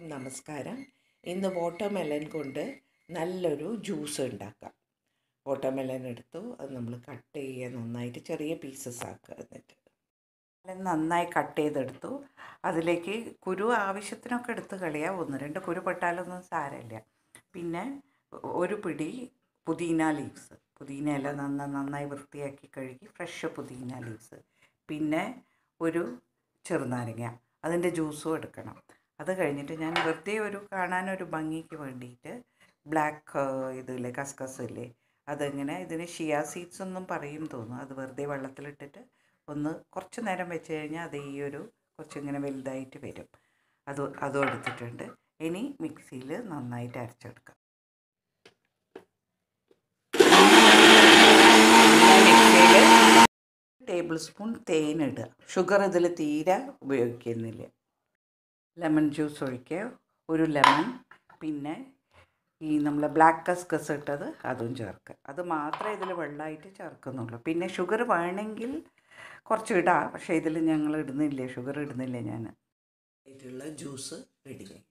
എല്ലാവർക്കും നമസ്കാരം ഇന്ന് വാട്ടർമെലൻ കൊണ്ട് നല്ലൊരു ജ്യൂസ് ഉണ്ടാക്കാം വാട്ടർമെലൻ എടുത്തു അത് നമ്മൾ കട്ട് ചെയ്യുക നന്നായിട്ട് ചെറിയ പീസസ് ആക്കുക എന്നിട്ട് നന്നായി കട്ട് ചെയ്തെടുത്തു അതിലേക്ക് കുരു ആവശ്യത്തിനൊക്കെ എടുത്ത് കളിയാ ഒന്ന് രണ്ട് കുരു പെട്ടാലൊന്നും സാരമില്ല പിന്നെ ഒരു പിടി പുതിന ലീവ്സ് പുതിന ഇല നന്ന നന്നായി വൃത്തിയാക്കി കഴുകി ഫ്രഷ് പുതിന ലീവ്സ് പിന്നെ ഒരു ചെറുനാരങ്ങ അതിൻ്റെ ജ്യൂസും എടുക്കണം അത് കഴിഞ്ഞിട്ട് ഞാൻ വെറുതെ ഒരു കാണാനൊരു ഭംഗിക്ക് വേണ്ടിയിട്ട് ബ്ലാക്ക് ഇതില്ലേ കസ്കസ് ഇല്ലേ അതിങ്ങനെ ഇതിന് ഷിയാ സീഡ്സ് ഒന്നും പറയും തോന്നും അത് വെറുതെ വെള്ളത്തിലിട്ടിട്ട് ഒന്ന് കുറച്ച് നേരം വെച്ച് കഴിഞ്ഞാൽ അത് ഈ ഒരു കുറച്ചിങ്ങനെ വലുതായിട്ട് വരും അത് അതും എടുത്തിട്ടുണ്ട് ഇനി മിക്സിയിൽ നന്നായിട്ട് അരച്ചെടുക്കാം ടേബിൾ സ്പൂൺ തേൻ ഇടുക ഷുഗർ ഇതിൽ തീരെ ഉപയോഗിക്കുന്നില്ല ലെമൺ ജ്യൂസ് ഒഴിക്കുക ഒരു ലെമൺ പിന്നെ ഈ നമ്മൾ ബ്ലാക്ക് കസ്കസ് ഇട്ടത് അതും ചേർക്കുക അത് മാത്രമേ ഇതിൽ വെള്ളമായിട്ട് ചേർക്കുന്നുള്ളൂ പിന്നെ ഷുഗർ വേണമെങ്കിൽ കുറച്ച് ഇടാം പക്ഷേ ഇതിൽ ഞങ്ങൾ ഇടുന്നില്ല ഷുഗർ ഇടുന്നില്ല ഞാൻ ഇതിലുള്ള ജ്യൂസ് റെഡിയായി